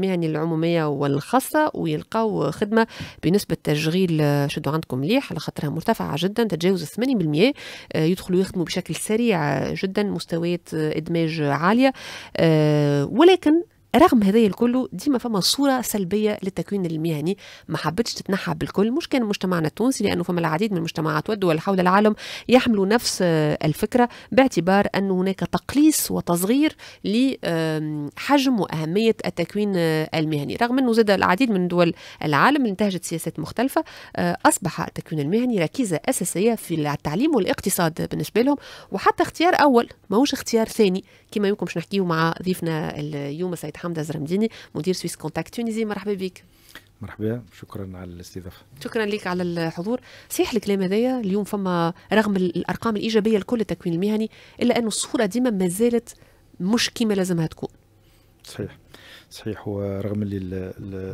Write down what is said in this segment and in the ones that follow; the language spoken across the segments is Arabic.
المهن العموميه والخاصه ويلقاو خدمه بنسبه تشغيل آه، شدوا عندكم مليح على خاطرها مرتفعه جدا تتجاوز 8% آه، يدخلوا يخدموا بشكل سريع جدا مستويات آه، ادماج عاليه ولكن رغم هذايا الكل ديما فما صوره سلبيه للتكوين المهني ما حبتش تتنحى بالكل مش كان مجتمعنا التونسي لانه فما العديد من المجتمعات والدول حول العالم يحملوا نفس آه، الفكره باعتبار ان هناك تقليص وتصغير لحجم واهميه التكوين آه، المهني رغم انه زاد العديد من دول العالم اللي انتهجت سياسات مختلفه آه، اصبح التكوين المهني ركيزه اساسيه في التعليم والاقتصاد بالنسبه لهم وحتى اختيار اول ماهوش اختيار ثاني كما يمكن باش نحكيه مع ضيفنا اليوم السيد حمد زرمديني مدير سويس كونتاكت تونيزي مرحبا بك مرحبا شكرا على الاستضافه شكرا لك على الحضور صحيح الكلام هذايا اليوم فما رغم الارقام الايجابيه لكل التكوين المهني الا انه الصوره ديما ما زالت مش كما لازمها تكون صحيح صحيح ورغم اللي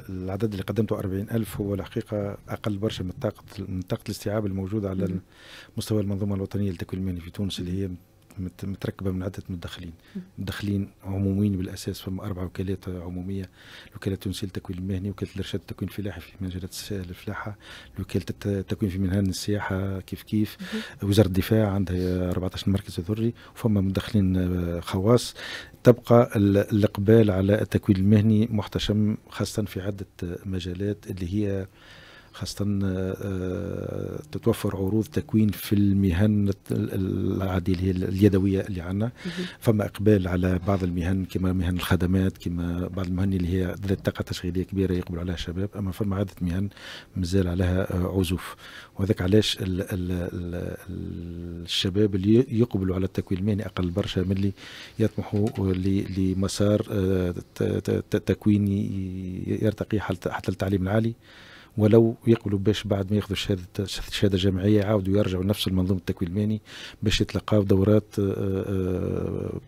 العدد اللي قدمته 40000 هو الحقيقه اقل برشا من طاقه من طاقه الاستيعاب الموجوده على مستوى المنظومه الوطنيه للتكوين المهني في تونس اللي هي متركبه من عده مدخلين مدخلين عموميين بالاساس فما اربع وكالات عموميه وكاله التونسيه للتكوين المهني وكاله الارشاد التكوين الفلاحي في مجالات الفلاحه وكاله التكوين في مهن السياحه كيف كيف وزاره الدفاع عندها 14 مركز ذري وفما مدخلين آه، خواص تبقى الاقبال على التكوين المهني محتشم خاصه في عده مجالات اللي هي خاصة آه، آه، تتوفر عروض تكوين في المهن العادية اللي هي اليدوية اللي عندنا فما إقبال على بعض المهن كما مهن الخدمات كما بعض المهن اللي هي ذات طاقة تشغيلية كبيرة يقبل عليها الشباب أما فما عدة مهن مازال عليها آه، عزوف وهذاك علاش ال ال ال الشباب اللي يقبلوا على التكوين المهني أقل برشا من اللي يطمحوا لمسار تكوين يرتقي حتى التعليم العالي ولو يقبلوا باش بعد ما ياخذوا شهاده شهاده جامعيه يعاودوا يرجعوا نفس المنظوم التكوين الماني باش يتلقاو دورات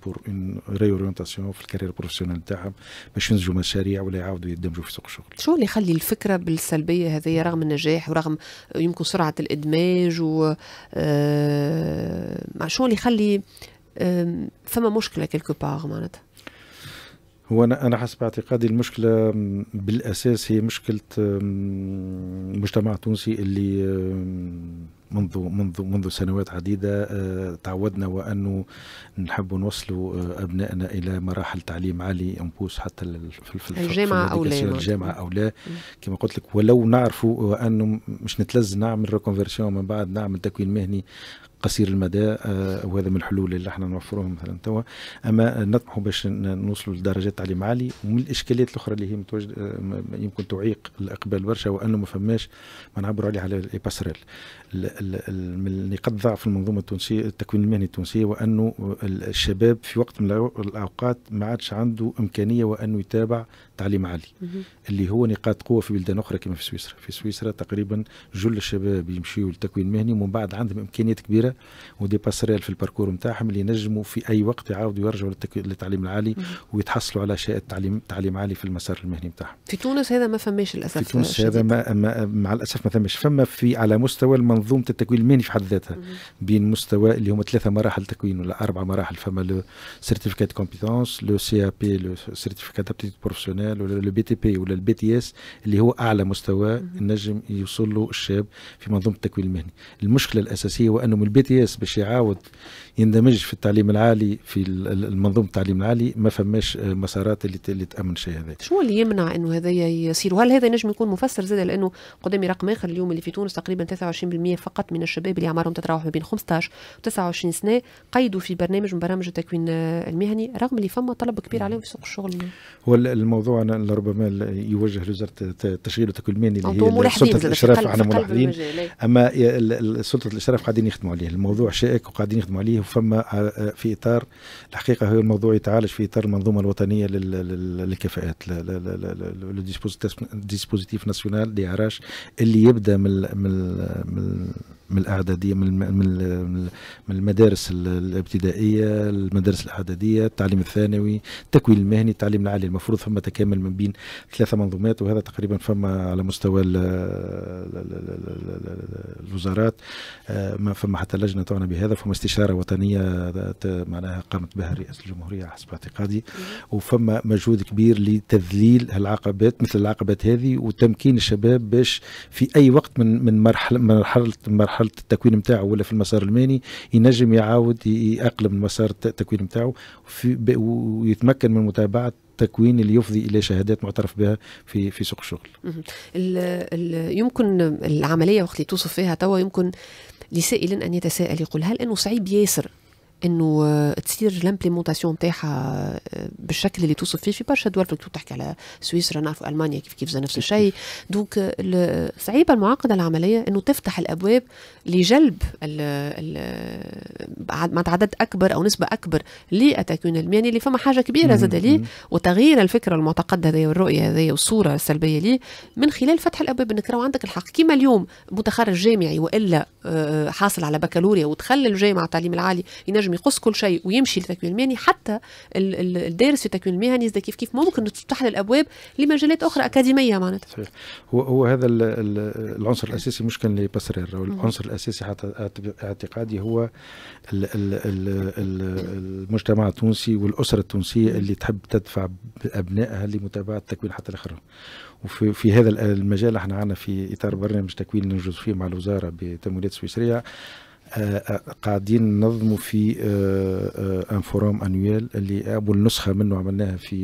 بور اون ريورينتاسيون في الكارير بروفيسيونيل نتاعهم باش ينتجوا مشاريع ولا يعاودوا يدمجوا في سوق الشغل. شو اللي يخلي الفكره بالسلبيه هذه رغم النجاح ورغم يمكن سرعه الادماج و آه، شو اللي يخلي فما مشكله كيلكو بار معناتها هو انا انا حسب اعتقادي المشكله بالاساس هي مشكله المجتمع التونسي اللي منذ منذ منذ سنوات عديده آه، تعودنا وانه نحب نوصلوا آه، ابنائنا الى مراحل تعليم عالي نبوس حتى في الجامعه او لا يعني. الجامعه او لا كما قلت لك ولو نعرفوا آه، انه مش نتلز نعمل ريكونفيرسيون من بعد نعمل تكوين مهني قصير المدى وهذا من الحلول اللي احنا نوفروها مثلا توا اما نطمحوا باش نوصلوا لدرجات تعليم عالي ومن الاشكاليات الاخرى اللي هي متوجد يمكن تعيق الاقبال برشا وانه ما فماش ما نعبروا عليه على الباسريل من نقاط ضعف المنظومه التونسيه التكوين المهني التونسي وانه الشباب في وقت من الاوقات ما عادش عنده امكانيه وانه يتابع تعليم عالي اللي هو نقاط قوه في بلدان اخرى كما في سويسرا في سويسرا تقريبا جل الشباب يمشيوا للتكوين المهني ومن بعد عندهم امكانيات كبيره ودي باسريال في الباركور نتاعهم اللي ينجموا في اي وقت يعاودوا يرجعوا للتعليم العالي ويتحصلوا على شيء تعليم تعليم عالي في المسار المهني نتاعهم في تونس هذا ما فماش للاسف في تونس هذا ما, مع الاسف ما فماش فما في على مستوى المنظومه منظومه التكوين المهني في حد ذاتها بين مستوى اللي هما ثلاثه مراحل تكوين ولا أربعة مراحل فما لو سيرتيفيكات كومبيتونس لو سي ا بي لو سيرتيفيكات ابتيتود بروفيسيونيل ولا لو بي تي بي ولا البي تي اس اللي هو اعلى مستوى النجم يوصل له الشاب في منظومه التكوين المهني المشكله الاساسيه هو انه من البي تي اس باش يعاود يندمج في التعليم العالي في المنظومه التعليم العالي ما فماش آه، مسارات اللي, اللي تامن شيء هذا شو اللي يمنع انه هذا يصير وهل هذا نجم يكون مفسر زاد لانه قدامي رقم اخر اليوم اللي في تونس تقريبا 23% فقط من الشباب اللي اعمارهم تتراوح ما بين 15 و 29 سنه قيدوا في برنامج من برامج التكوين المهني رغم اللي فما طلب كبير عليهم في سوق الشغل هو الموضوع أنا لربما يوجه لوزاره التشغيل والتكوين المهني اللي هي سلطه الاشراف احنا ملاحظين إيه. اما سلطه الاشراف قاعدين يخدموا عليه الموضوع شائك وقاعدين يخدموا عليه فما آه، آه، في اطار الحقيقه هو الموضوع يتعالج في اطار المنظومه الوطنيه للكفاءات ديسبوزيتيف ناسيونال دي اللي يبدا من من من الاعداديه من من المدارس الابتدائيه المدارس الاعداديه التعليم الثانوي التكوين المهني التعليم العالي المفروض فما تكامل من بين ثلاثه منظومات وهذا تقريبا فما على مستوى الوزارات آه، ما فما حتى لجنه تعنى بهذا فما استشاره وطنيه معناها قامت بها رئاسه الجمهوريه حسب اعتقادي وفما مجهود كبير لتذليل هالعقبات مثل العقبات هذه وتمكين الشباب باش في اي وقت من من مرحله مرحله مرحله التكوين نتاعو ولا في المسار المهني ينجم يعاود يأقلم المسار التكوين نتاعو ويتمكن من متابعه التكوين اللي يفضي الى شهادات معترف بها في في سوق الشغل. الـ الـ يمكن العمليه وقت اللي توصف فيها توا يمكن لسائل ان يتساءل يقول هل انه صعيب ياسر انه تصير لامبليمونتاسيون تاعها آه، بالشكل اللي توصف فيه في برشا دول تحكي على سويسرا نعرف المانيا كيف كيف نفس الشيء دونك صعيبه المعقده العمليه انه تفتح الابواب لجلب ال ال عدد اكبر او نسبه اكبر للتكوين المهني يعني اللي فما حاجه كبيره زاد ليه وتغيير الفكره المعتقده هذه والرؤيه هذه والصوره السلبيه ليه من خلال فتح الابواب انك راه عندك الحق كيما اليوم متخرج جامعي والا آه، حاصل على بكالوريا ودخل الجامعه التعليم العالي ينجم يقص كل شيء ويمشي للتكوين المهني حتى الدارس في التكوين المهني يزداد كيف كيف ممكن تفتح له الابواب لمجالات اخرى اكاديميه معناتها صحيح هو هو هذا العنصر الاساسي مش كان لباسرير العنصر الاساسي حتى اعتقادي هو المجتمع التونسي والاسره التونسيه اللي تحب تدفع ابنائها لمتابعه التكوين حتى الاخر وفي في هذا المجال احنا عندنا في اطار برنامج تكوين ننجز فيه مع الوزاره بتمويلات سويسريه آه، آه، قاعدين ننظموا في ان فوروم انويل اللي اول نسخه منه عملناها في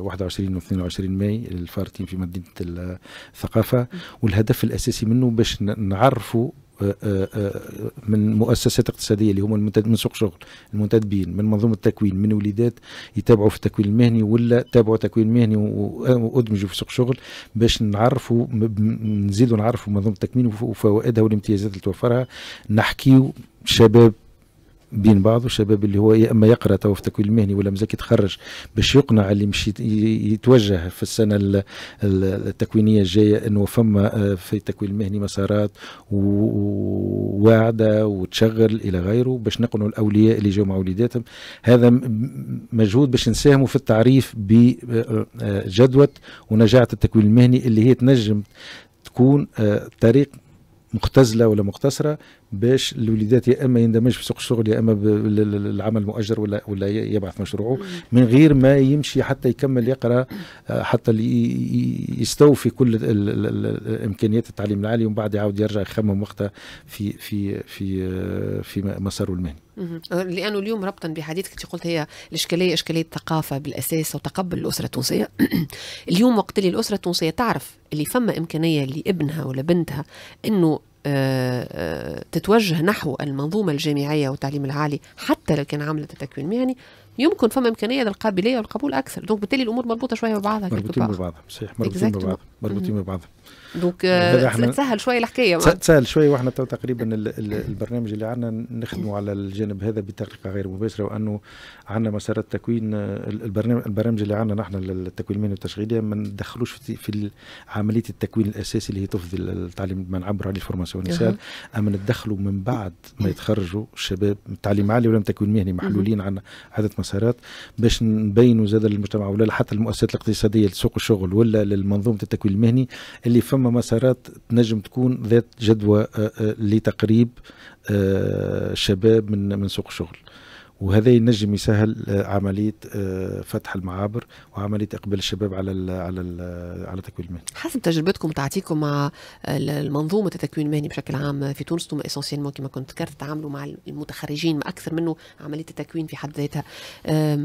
21 آه، و 22 ماي للفارتين في مدينه الثقافه والهدف الاساسي منه باش نعرفوا آه، آه، آه، من مؤسسات اقتصاديه اللي هم من سوق شغل المنتدبين من منظومه التكوين من وليدات يتابعوا في التكوين المهني ولا تابعوا تكوين مهني وادمجوا في سوق شغل باش نعرفوا نزيدوا نعرفوا منظومه التكوين وفوائدها والامتيازات اللي توفرها نحكيو شباب بين بعض الشباب اللي هو يا اما يقرا تو في التكوين المهني ولا مازال يتخرج باش يقنع اللي مش يتوجه في السنه التكوينيه الجايه انه فما آه، في التكوين المهني مسارات وواعده وتشغل الى غيره باش نقنعوا الاولياء اللي جاوا مع وليداتهم هذا مجهود باش نساهموا في التعريف بجدوى آه، آه، ونجاعه التكوين المهني اللي هي تنجم تكون طريق مختزله ولا مختصره باش الوليدات يا اما يندمج في سوق الشغل يا اما بالعمل المؤجر ولا ولا يبعث مشروعه من غير ما يمشي حتى يكمل يقرا آه، حتى يستوفي كل الامكانيات التعليم العالي ومن بعد يعاود يرجع يخمم وقتها في في في آه، في مساره المهني. آه، لانه اليوم ربطا بحديثك انت قلت هي الاشكاليه اشكاليه ثقافه بالاساس وتقبل الاسره التونسيه اليوم وقت اللي الاسره التونسيه تعرف اللي فما امكانيه لابنها ولا بنتها انه آه، آه، تتوجه نحو المنظومة الجامعية والتعليم العالي حتى لو كان عملت التكوين المهني يمكن فما امكانيه للقابليه والقبول اكثر دونك بالتالي الامور مربوطه شويه ببعضها مربوطين ببعضها صحيح مربوطين ببعضها مربوطين ببعضها دونك يعني آه، تسهل شويه الحكايه تسهل شويه واحنا تو تقريبا البرنامج اللي عندنا نخدموا على الجانب هذا بطريقه غير مباشره وانه عندنا مسارات تكوين البرنامج البرامج اللي عندنا نحن التكوين المهني والتشغيليه ما ندخلوش في, عمليه التكوين الاساسي اللي هي تفضي التعليم ما نعبر عليه الفورماسيون نسال اما ندخلوا من بعد ما يتخرجوا الشباب التعليم عالي ولا تكوين مهني محلولين عندنا عدد مسارات باش نبينوا زاد للمجتمع ولا حتى المؤسسات الاقتصاديه لسوق الشغل ولا للمنظومه التكوين المهني اللي فما مسارات تنجم تكون ذات جدوى آه، آه، لتقريب الشباب آه، من من سوق الشغل. وهذا ينجم يسهل آه، عمليه آه، فتح المعابر وعمليه اقبال الشباب على الـ على الـ على تكوين المهني. حسب تجربتكم تعطيكم مع آه، المنظومة التكوين المهني بشكل عام في تونس ثم اسونسيلمون كما كنت ذكرت تعاملوا مع المتخرجين ما اكثر منه عمليه التكوين في حد ذاتها.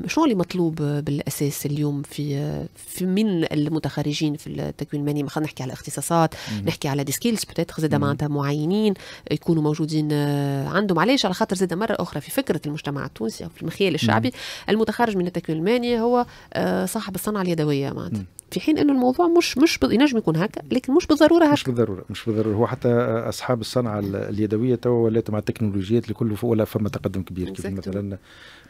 شنو اللي مطلوب بالاساس اليوم في في من المتخرجين في التكوين المهني ما نحكي على اختصاصات نحكي على دي سكيلز بتات زاد معناتها معينين يكونوا موجودين عندهم علاش على خاطر زاد مره اخرى في فكره المجتمع التونسي التونسي أو في المخيال الشعبي المتخرج من التكوين هو آه، صاحب الصنعة اليدوية معناتها في حين انه الموضوع مش مش ينجم يكون هكا لكن مش بالضروره هكا مش بالضروره مش بالضروره هو حتى اصحاب الصنعه اليدويه توا ولات مع التكنولوجيات الكل ولا فما تقدم كبير كيف مثلا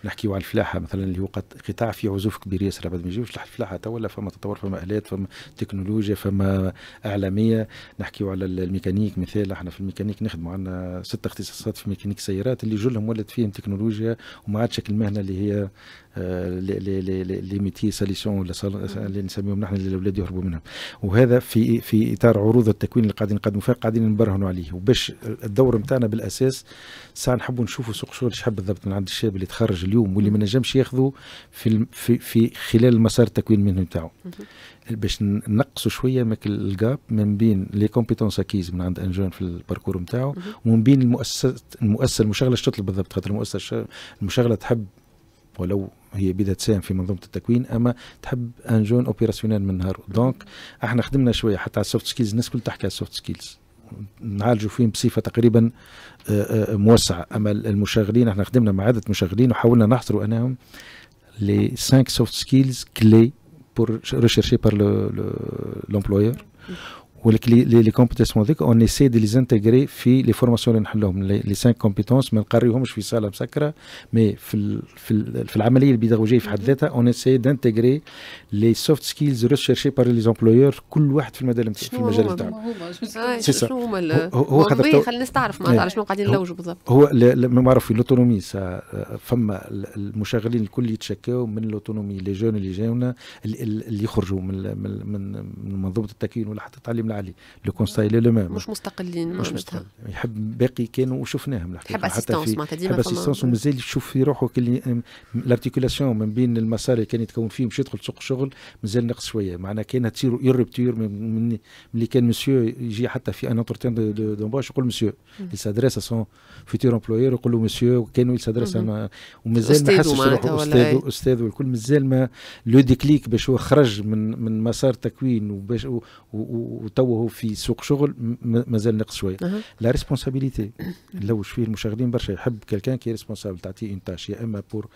نحكيو على الفلاحه مثلا اللي هو قطاع فيه عزوف كبير ياسر ما يجيوش الفلاحه توا ولا فما تطور فما الات فما تكنولوجيا فما اعلاميه نحكيو على الميكانيك مثال احنا في الميكانيك نخدموا عندنا ست اختصاصات في ميكانيك سيارات اللي جلهم ولت فيهم تكنولوجيا وما عادش المهنه اللي هي لي آه، لي ميتي ساليسيون ولا اللي نسميهم نحن للاولاد يهربوا منها وهذا في في اطار عروض التكوين اللي قاعدين نقدموا فيها قاعدين نبرهنوا عليه وباش الدور نتاعنا بالاساس ساعه نحبوا نشوفوا سوق الشغل شحال بالضبط من عند الشاب اللي تخرج اليوم واللي ما نجمش ياخذه في في في خلال المسار التكوين منه نتاعو باش نقصوا شويه ماك الجاب من بين لي كومبيتونس اكيز من عند انجون في الباركور نتاعو ومن بين المؤسسه المؤسسه المشغله اش تطلب بالضبط خاطر المؤسسه المشغله تحب ولو هي بدها تساهم في منظومه التكوين اما تحب ان جون اوبيراسيونيل من نهار دونك احنا خدمنا شويه حتى على السوفت سكيلز الناس كل تحكي على السوفت سكيلز نعالجوا فيهم بصفه تقريبا آه، آه، موسعه اما المشغلين احنا خدمنا مع عده مشغلين وحاولنا نحصروا انهم لي 5 سوفت سكيلز كلي بور ريشيرشي بار لومبلويور ولك لي كومبيتيسمون ذيك اون ايسي دي لي انتغري في لي فورماسيون اللي نحلوهم لي سانك كومبيتونس ما نقريوهمش في صاله مسكره مي في ال في, ال في العمليه البيداغوجيه في حد ذاتها اون دي انتغري لي سوفت سكيلز ريشيرشي بار لي زومبلويور كل واحد في المجال نتاعو في المجال نتاعو آه، شنو هما هو خاطر خلينا الناس تعرف معناتها إيه. شنو قاعدين نلوجوا بالضبط هو معروف في لوتونومي فما المشغلين الكل يتشكاو من لوتونومي لي جون اللي جاونا اللي يخرجوا من من منظومه التكوين ولا حتى التعليم كامله عليه لو كونساي لو ميم مش مستقلين مش مستقلين يحب باقي كانوا وشفناهم الحقيقه حتى اسيستونس معناتها ديما يحب اسيستونس ومازال يشوف في روحه لارتيكولاسيون من بين المسار اللي كان يتكون فيه باش يدخل سوق الشغل مازال ناقص شويه معناها كان تصير يربتور من اللي كان مسيو يجي حتى في ان انترتيان دومباش يقول مسيو يسادريس سون فيتور امبلوير يقول له مسيو كانوا يسادريس ومازال ما حسش روحه استاذ استاذ والكل إيه؟ مازال ما لو ديكليك باش هو خرج من من مسار تكوين وباش توه في سوق شغل مازال نقص شويه لا ريسبونسابيلتي لو فيه المشغلين برشا يحب كلكان كي ريسبونسابل تعطيه اون تاش يا اما بور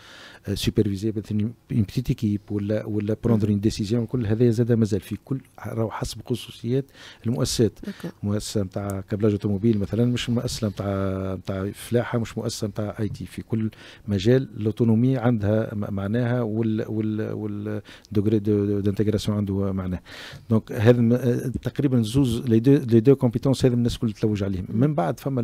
سوبرفيزي آه، مثلا اون بتيت ايكيب ولا ولا بروندر اون ديسيزيون كل هذا زاد مازال في كل راهو حسب خصوصيات المؤسسات مؤسسه نتاع كابلاج اوتوموبيل مثلا مش مؤسسه نتاع نتاع فلاحه مش مؤسسه نتاع اي تي في كل مجال الاوتونومي عندها معناها وال وال والدوغري دانتيغراسيون عنده معناه دونك هذا تقريبا زوز لي دو كومبيتونس هذا الناس الكل تلوج عليهم من بعد فما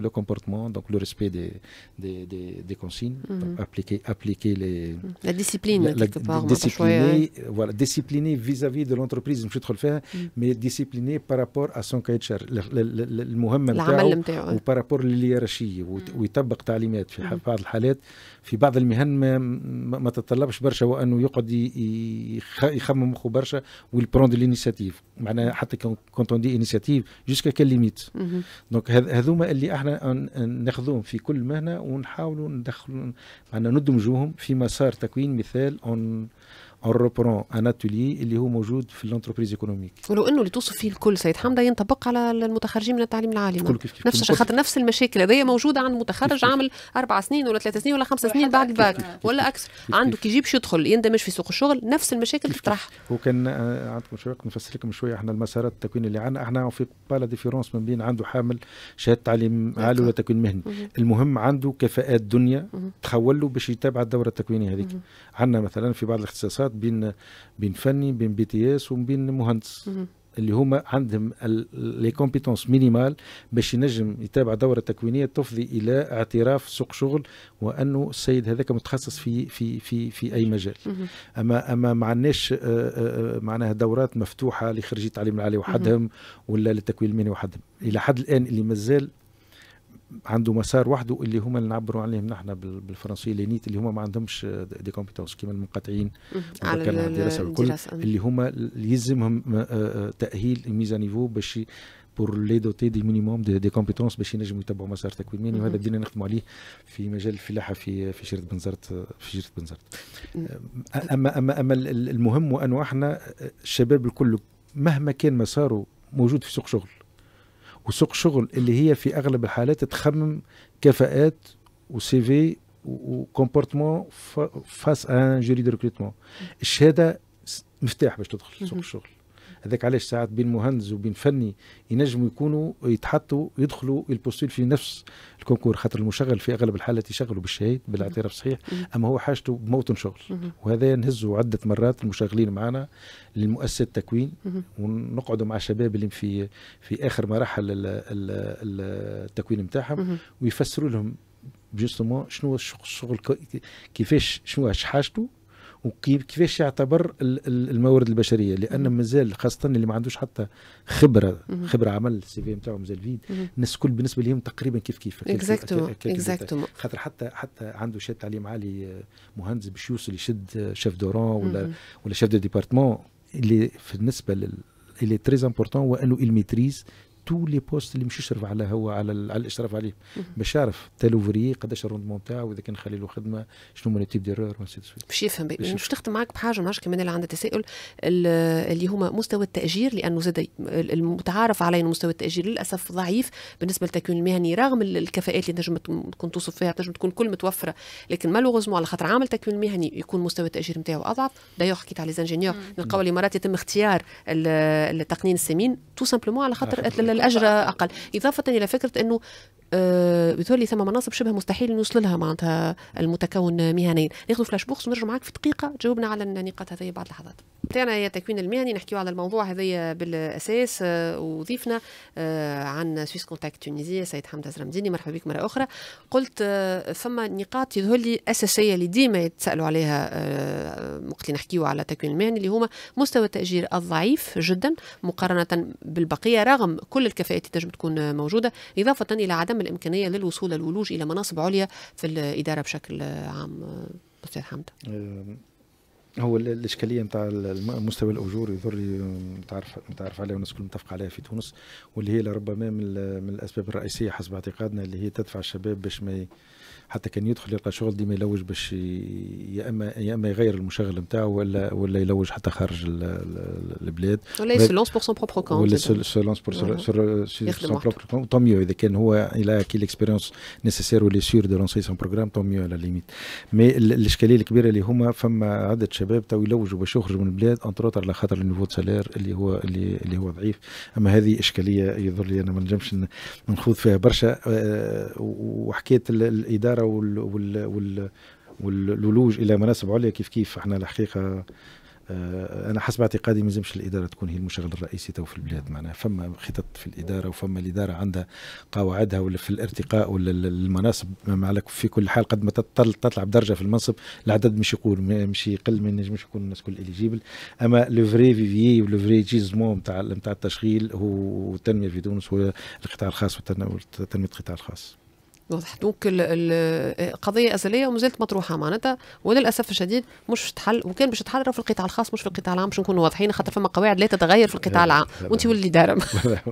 لو كومبورتمون دونك لو ريسبي دي دي دي, دي كونسين ابليكي ابليكي appliquer les la discipline la, la, quelque part discipliner euh. voilà discipliner vis-à-vis de l'entreprise مش تدخل فيها مي ديسيبليني بارابور ا سون كايت شارج المهمه نتاعو وبارابور لليرشيه ويطبق تعليمات في mm. بعض الحالات في بعض المهن ما, ما تتطلبش برشا وانه يقعد يخمم مخه برشا ويبروند لينيسياتيف معناها حتى كونت دي انيسياتيف جوسكا كان ليميت دونك هذوما اللي احنا ناخذوهم في كل مهنه ونحاولوا ندخلوا معناها ندمجوهم في مسار تكوين مثال on اون ريبرون ان اتولي اللي هو موجود في لونتربريز ايكونوميك ولو انه اللي توصف فيه الكل سيد حمده ينطبق على المتخرجين من التعليم العالي نفس الشيء نفس خاطر نفس المشاكل هذيا موجوده عند متخرج عامل اربع سنين ولا ثلاث سنين ولا خمس سنين بعد الباك ولا اكثر عنده كي يجيب يدخل يندمج في سوق الشغل نفس المشاكل تطرح وكان آه، عندكم شويه نفسر لكم شويه احنا المسارات التكوين اللي عندنا احنا في با لا ديفيرونس من بين عنده حامل شهاده تعليم عالي ولا تكوين مهني المهم عنده كفاءات دنيا تخول له باش يتابع الدوره التكوينيه هذيك عندنا مثلا في بعض الاختصاصات علاقات بين بين فني بين بي تي اس وبين مهندس اللي هما عندهم لي كومبيتونس مينيمال باش ينجم يتابع دوره تكوينيه تفضي الى اعتراف سوق شغل وانه السيد هذاك متخصص في في في في اي مجال اما اما ما عندناش آه، آه، آه، معناها دورات مفتوحه لخريجي التعليم العالي وحدهم ولا للتكوين المهني وحدهم الى حد الان اللي مازال عنده مسار وحده اللي هما اللي نعبروا عليهم نحن بالفرنسيه لينيت اللي هما ما عندهمش دي كومبيتونس كيما المنقطعين على الدراسه الكل اللي هما اللي يلزمهم آه، آه، تاهيل ميزا نيفو باش بور لي دوتي دي مينيموم دي, دي كومبيتونس باش ينجموا يتبعوا مسار تكويني وهذا بدينا نخدموا عليه في مجال الفلاحه في في شيره بنزرت في شيره بنزرت اما اما اما المهم انه احنا آه، الشباب الكل مهما كان مساره موجود في سوق شغل وسوق شغل اللي هي في اغلب الحالات تخمم كفاءات وسي في وكومبورتمون فاس ان جوري دو ريكروتمون الشهاده مفتاح باش تدخل سوق الشغل هذاك علاش ساعات بين مهندس وبين فني ينجموا يكونوا يتحطوا يدخلوا البوستول في نفس الكونكور خاطر المشغل في اغلب الحالات يشغلوا بالشهيد بالاعتراف صحيح اما هو حاجته بموطن شغل وهذا نهزوا عده مرات المشغلين معنا للمؤسسه التكوين ونقعدوا مع الشباب اللي في في اخر مراحل التكوين نتاعهم ويفسروا لهم جوستومون شنو الشغل كيفاش شنو حاجته وكيفاش يعتبر الموارد البشريه لان مازال خاصه اللي ما عندوش حتى خبره خبره عمل السي في نتاعو مازال فيد الناس الكل بالنسبه لهم تقريبا كيف كيف اكزاكتومون خاطر حتى حتى عنده شهاده تعليم عالي آه، مهندس باش يوصل يشد آه، شيف دوران ولا ولا شيف دو ديبارتمون اللي بالنسبه لل اللي تريز امبورتون هو انه الميتريز تو لي بوست اللي مش يشرف على هو على, على الاشراف عليه باش يعرف تا لوفري قداش الروندمون تاعو واذا كان خلي له خدمه شنو هما لي تيب ديرور باش يفهم باش تخدم معاك بحاجه معاش كمان اللي عنده تساؤل اللي هما مستوى التاجير لانه زاد المتعارف عليه مستوى التاجير للاسف ضعيف بالنسبه للتكوين المهني رغم الكفاءات اللي نجم تكون توصف فيها تنجم تكون كل متوفره لكن مالوغوزمون على خاطر عامل التكوين المهني يكون مستوى التاجير نتاعو اضعف دايو حكيت على ليزانجينيور نلقاو اللي مرات يتم اختيار التقنين السمين تو سامبلومون على خاطر الاجر اقل اضافه الى فكره انه آه، بتولي ثم مناصب شبه مستحيل نوصل لها معناتها المتكون مهنيا ناخذ فلاش بوكس ونرجع معك في دقيقه تجاوبنا على النقاط هذه بعد لحظات تاعنا هي التكوين المهني نحكيو على الموضوع هذايا بالاساس آه، وضيفنا آه، عن سويس كونتاكت تونيزي سيد حمد زرمديني مرحبا بك مره اخرى قلت فما آه، نقاط يظهر لي اساسيه اللي ديما يتسالوا عليها وقت اللي نحكيو على التكوين المهني اللي هما مستوى التاجير الضعيف جدا مقارنه بالبقيه رغم كل الكفاءات اللي تنجم تكون موجوده اضافه الى عدم الامكانيه للوصول الولوج الى مناصب عليا في الاداره بشكل عام استاذ حمد هو الاشكاليه نتاع مستوى الاجور يضر تعرف متعرف عليها عليه والناس الكل متفق عليها في تونس واللي هي لربما من, من الاسباب الرئيسيه حسب اعتقادنا اللي هي تدفع الشباب باش ما حتى كان يدخل يلقى شغل ديما يلوج باش يا اما يا اما يغير المشغل نتاعه ولا ولا يلوج حتى خارج البلاد ولا يسلونس بور سون بروبر كونت ولا يسلونس بور سون بروبر كونت ميو اذا كان هو الى كي ليكسبيريونس نيسيسير ولي سير دو لونسي سون بروغرام تو ميو على ليميت مي الاشكاليه الكبيره اللي هما فما عده شباب تو يلوجوا باش يخرجوا من البلاد اوتر على خاطر النيفو سالير اللي هو اللي اللي هو ضعيف اما هذه اشكاليه يظهر لي انا ما نجمش نخوض فيها برشا آه، وحكايه الاداره الزهره وال وال وال والولوج الى مناصب عليا كيف كيف احنا الحقيقه آه، انا حسب اعتقادي ما لازمش الاداره تكون هي المشغل الرئيسي تو في البلاد نعم. معناها فما خطط في الاداره وفما الاداره عندها قواعدها ولا في الارتقاء ولا المناصب مع في كل حال قد ما تطلع بدرجه في المنصب العدد مش يقول مش يقل ما ينجمش يكون الناس كل اليجيبل اما لو فري فيفي ولو فري جيزمون نتاع تاع التشغيل هو التنميه في تونس هو القطاع الخاص وتنميه القطاع الخاص واضح دونك القضيه ازليه وما زالت مطروحه معناتها وللاسف الشديد مش تحل وكان باش تحل في القطاع الخاص مش في القطاع العام باش نكونوا واضحين خاطر فما قواعد لا تتغير في القطاع العام وانت واللي دارم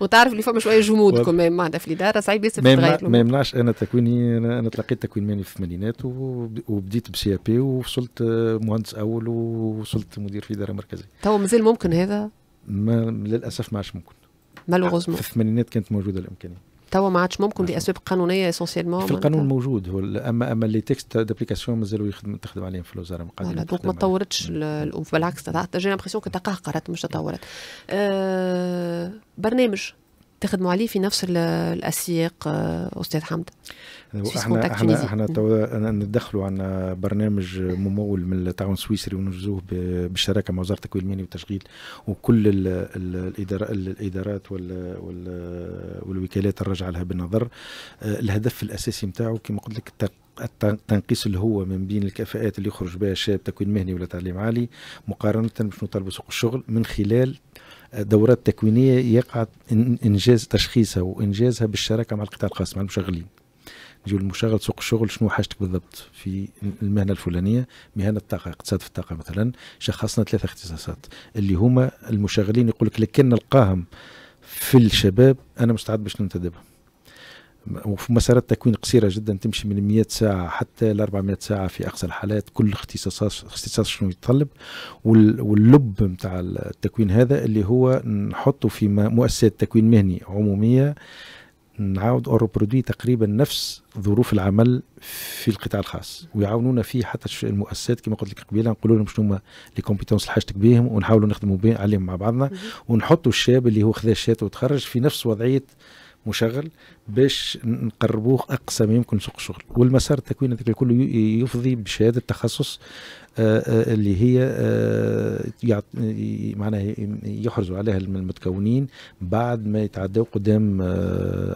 وتعرف اللي فما شويه جمود كمان معناتها في الاداره صعيب ياسر تتغير ما يمنعش انا تكويني انا تلقيت تكوين ماني في الثمانينات وبديت بسي بي وصلت مهندس اول وصلت مدير في اداره مركزيه تو مازال ممكن هذا ما للاسف ما عادش ممكن مالوغوزمون في الثمانينات كانت موجوده الامكانيه توا ما عادش ممكن لاسباب قانونيه اسونسيلمون في القانون موجود هو اما اما لي تيكست دابليكاسيون مازالوا يخدموا تخدم عليهم في الوزاره مقادير دونك ما تطورتش بالعكس جي لابريسيون كو تقهقرت مش تطورت آه برنامج تخدموا عليه في نفس الاسياق آه، استاذ حمد أه، احنا احنا احنا ندخلوا عن برنامج ممول من التعاون السويسري ونجزوه بالشراكه مع وزاره التكوين المهني والتشغيل وكل الـ الـ الإدارة الادارات والـ والـ والوكالات الراجعه لها بالنظر أه، الهدف الاساسي نتاعه كما قلت لك التنقيس اللي هو من بين الكفاءات اللي يخرج بها شاب تكوين مهني ولا تعليم عالي مقارنه باش نطالبوا سوق الشغل من خلال دورات تكوينيه يقع انجاز تشخيصها وانجازها بالشراكه مع القطاع الخاص مع المشغلين نجيو المشغل سوق الشغل شنو حاجتك بالضبط في المهنه الفلانيه مهنه الطاقه اقتصاد في الطاقه مثلا شخصنا ثلاثه اختصاصات اللي هما المشغلين يقول لك لكن نلقاهم في الشباب انا مستعد باش ننتدبهم وفي مسارات تكوين قصيره جدا تمشي من 100 ساعه حتى ل 400 ساعه في اقصى الحالات كل اختصاص اختصاص شنو يتطلب واللب نتاع التكوين هذا اللي هو نحطه في مؤسسه تكوين مهني عموميه نعاود برودوي تقريبا نفس ظروف العمل في القطاع الخاص ويعاونونا فيه حتى المؤسسات كما قلت لك قبيله نقول لهم شنو هما لي كومبيتونس اللي حاجتك بهم ونحاولوا نخدموا عليهم مع بعضنا ونحطوا الشاب اللي هو خذا الشات وتخرج في نفس وضعيه مشغل باش نقربوه اقصى ما يمكن سوق الشغل والمسار التكوين هذاك الكل يفضي بشهاده تخصص آه، آه، اللي هي آه، معناها يحرزوا عليها المتكونين بعد ما يتعداوا قدام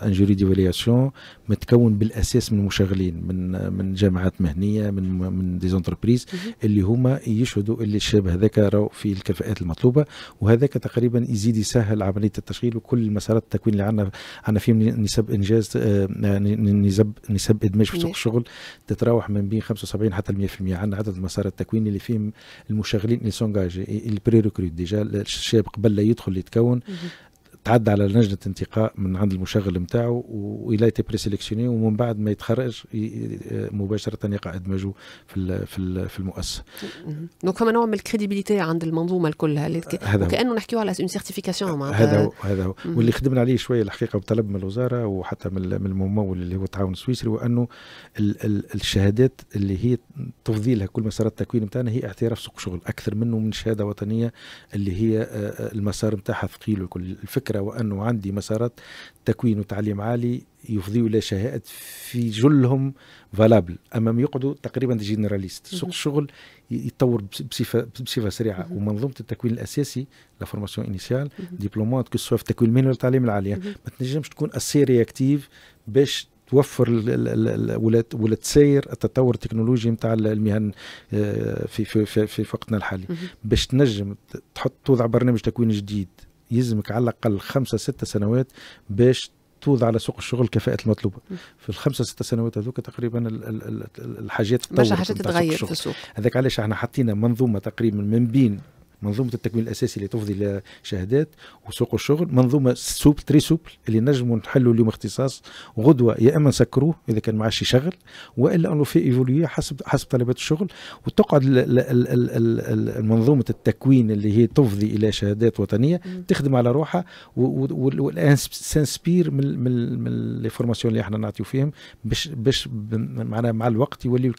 جوري ديفالياسيون متكون بالاساس من مشغلين من من جامعات مهنيه من من ديزونتربريز اللي هما يشهدوا اللي الشاب هذاك راهو في الكفاءات المطلوبه وهذاك تقريبا يزيد يسهل عمليه التشغيل وكل المسارات التكوين اللي عندنا عندنا فيهم نسب انجاز آه، يعني نسب نسب ادماج في سوق الشغل تتراوح من بين 75 حتى 100% عندنا عدد المسارات التكويني اللي فيهم المشغلين اللي سونجاجي البري ريكروت ديجا الشاب قبل لا يدخل يتكون تعدى على لجنه انتقاء من عند المشغل نتاعو وإلا تي بريسيليكسيوني ومن بعد ما يتخرج مباشره يقع ادمجه في في في المؤسسه دونك فما نوع من الكريديبيليتي عند المنظومه الكل هذا وكانه نحكيو على اون سيرتيفيكاسيون هذا هو هذا هو واللي خدمنا عليه شويه الحقيقه بطلب من الوزاره وحتى من الممول اللي هو التعاون السويسري وانه ال ال الشهادات اللي هي تفضيلها كل مسارات التكوين نتاعنا هي اعتراف سوق شغل اكثر منه من شهاده وطنيه اللي هي آه، آه، المسار نتاعها ثقيل والكل الفكره الكبيرة وأنه عندي مسارات تكوين وتعليم عالي يفضيوا إلى شهادات في جلهم فالابل أما يقعدوا تقريبا جينراليست سوق الشغل يتطور بصفة بصفة سريعة ومنظومة التكوين الأساسي لا فورماسيون انيسيال ديبلومات كو في التكوين المهني والتعليم التعليم العالي ما تنجمش تكون أسي رياكتيف باش توفر ولا تسير التطور التكنولوجي نتاع المهن آه، في في, في وقتنا الحالي باش تنجم تحط توضع برنامج تكوين جديد يلزمك على الاقل خمسه سته سنوات باش توضع على سوق الشغل كفاءة المطلوبة في الخمسة ستة سنوات هذوك تقريبا الحاجات برشا حاجات تتغير في السوق هذاك علاش احنا حطينا منظومة تقريبا من بين منظومه التكوين الاساسي اللي تفضي الى شهادات وسوق الشغل منظومه سوبل تري سوبل اللي نجموا نحلوا اليوم اختصاص غدوه يا اما نسكروه اذا كان ما عادش يشغل والا انه في ايفولوي حسب حسب طلبات الشغل وتقعد منظومه التكوين اللي هي تفضي الى شهادات وطنيه م. تخدم على روحها والانسبير من من من لي فورماسيون اللي احنا نعطيو فيهم باش باش معناها مع الوقت يوليو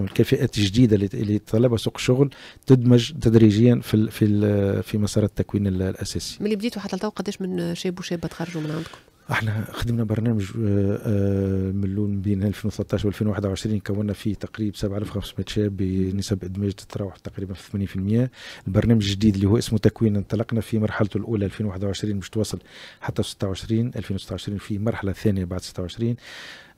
الكفاءات الجديده اللي, اللي طلبها سوق الشغل تدمج يدمج تدريجيا في الـ في الـ في مسار التكوين الاساسي ملي بديتوا حتى لتوا قداش من شاب وشابه تخرجوا من عندكم احنا خدمنا برنامج آه، آه، من بين 2013 و 2021 كونا فيه تقريبا 7500 شاب بنسب ادماج تتراوح تقريبا في 80% البرنامج الجديد اللي هو اسمه تكوين انطلقنا في مرحلته الاولى 2021 مش توصل حتى 26 2026 في مرحله ثانيه بعد 26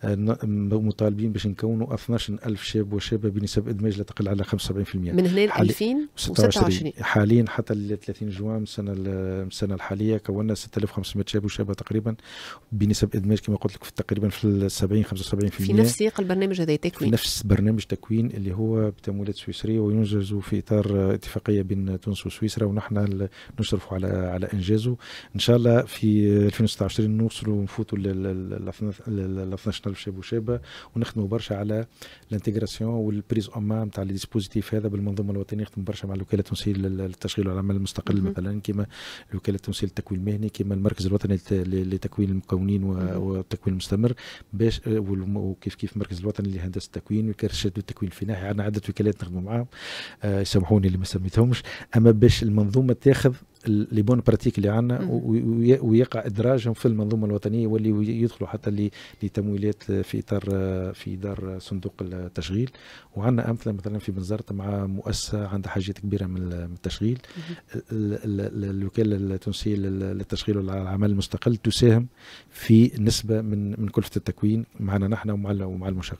مطالبين باش نكونوا 12000 شاب وشابه بنسب ادماج لا تقل على 75% من هنا 2026 حاليا حتى ل 30 جوان السنه السنه الحاليه كونا 6500 شاب وشابه تقريبا بنسب ادماج كما قلت لك في تقريبا في 70 75% في نفس سياق البرنامج هذا تكوين في نفس برنامج تكوين اللي هو بتمويلات سويسريه وينجز في اطار اتفاقيه بين تونس وسويسرا ونحن نشرف على على انجازه ان شاء الله في 2026 نوصلوا ونفوتوا ل 12 قبل شاب وشابه ونخدموا برشا على الانتجراسيون والبريز اون مان تاع الديسبوزيتيف هذا بالمنظومه الوطنيه نخدم برشا مع الوكاله التونسيه للتشغيل والعمل المستقل مثلا كما الوكاله التونسيه للتكوين المهني كما المركز الوطني لتكوين المكونين والتكوين المستمر باش وكيف كيف المركز الوطني لهندسه التكوين وكرشات التكوين الفلاحي عندنا عده وكالات نخدموا معاهم آه، يسامحوني اللي ما سميتهمش اما باش المنظومه تاخذ لي بون براتيك اللي عندنا ويقع ادراجهم في المنظومه الوطنيه واللي يدخلوا حتى لتمويلات في اطار في دار صندوق التشغيل وعندنا امثله مثلا في بنزرت مع مؤسسه عندها حاجات كبيره من التشغيل الوكاله التونسيه للتشغيل والعمل المستقل تساهم في نسبه من من كلفه التكوين معنا نحن ومع ومع المشغل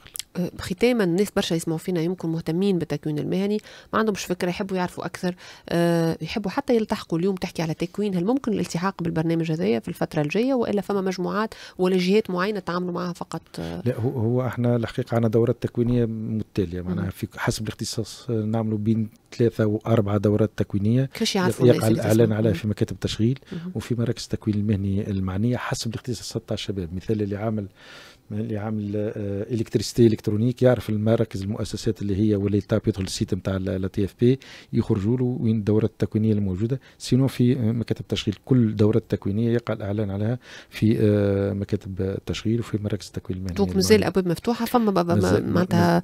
ختاما الناس برشا يسمعوا فينا يمكن مهتمين بالتكوين المهني ما عندهمش فكره يحبوا يعرفوا اكثر آه، يحبوا حتى يلتحقوا اليوم تحكي على تكوين هل ممكن الالتحاق بالبرنامج هذايا في الفتره الجايه والا فما مجموعات ولا جهات معينه تعاملوا معها فقط آه. لا هو هو احنا الحقيقه عندنا دورات تكوينيه متتاليه معناها في حسب الاختصاص آه، نعملوا بين ثلاثة وأربعة دورات تكوينية يقع الإعلان عليها في مكاتب تشغيل وفي مراكز التكوين المهني المعنية حسب الاختصاصات تاع الشباب مثال اللي عامل اللي عامل آه، الكتريستي الكترونيك يعرف المراكز المؤسسات اللي هي واللي تاب يدخل السيت نتاع لا تي اف بي يخرجوا له وين الدورات التكوينيه الموجوده سينو في آه، مكاتب التشغيل كل دوره تكوينيه يقع الاعلان عليها في آه، مكاتب التشغيل وفي مراكز التكوين المهني دونك مازال الابواب مفتوحه فما معناتها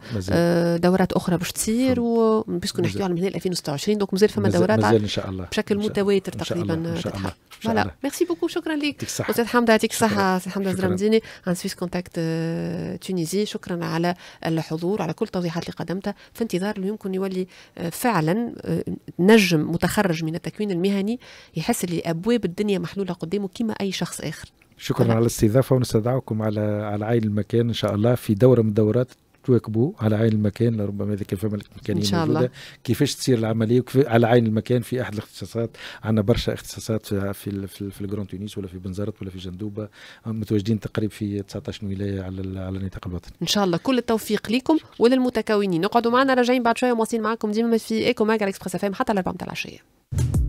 دورات اخرى باش تصير وبيسكو نحكيو على من 2026 دونك مازال فما دورات مازال ان شاء الله بشكل متواتر تقريبا الله فوالا ميرسي بوكو شكرا لك استاذ حمد يعطيك الصحه استاذ حمد الزرمديني ان سويس كونتاكت آه، تونيزي شكرا على الحضور وعلى كل التوضيحات اللي قدمتها في انتظار اللي يمكن يولي آه، فعلا آه، نجم متخرج من التكوين المهني يحس اللي ابواب الدنيا محلوله قدامه كما اي شخص اخر شكرا طيب. على الاستضافه ونستدعوكم على على عين المكان ان شاء الله في دوره من دورات تواكبوا على عين المكان لربما اذا كان فما امكانيه ان شاء الله كيفاش تصير العمليه على عين المكان في احد الاختصاصات عندنا برشا اختصاصات في في, في, في الجرون تونس ولا في بنزرت ولا في جندوبه متواجدين تقريبا في 19 ولايه على على النطاق الوطني ان شاء الله كل التوفيق لكم وللمتكونين نقعدوا معنا راجعين بعد شويه مواصلين معكم ديما في ايكو ماك على اكسبريس اف حتى الاربعه نتاع العشيه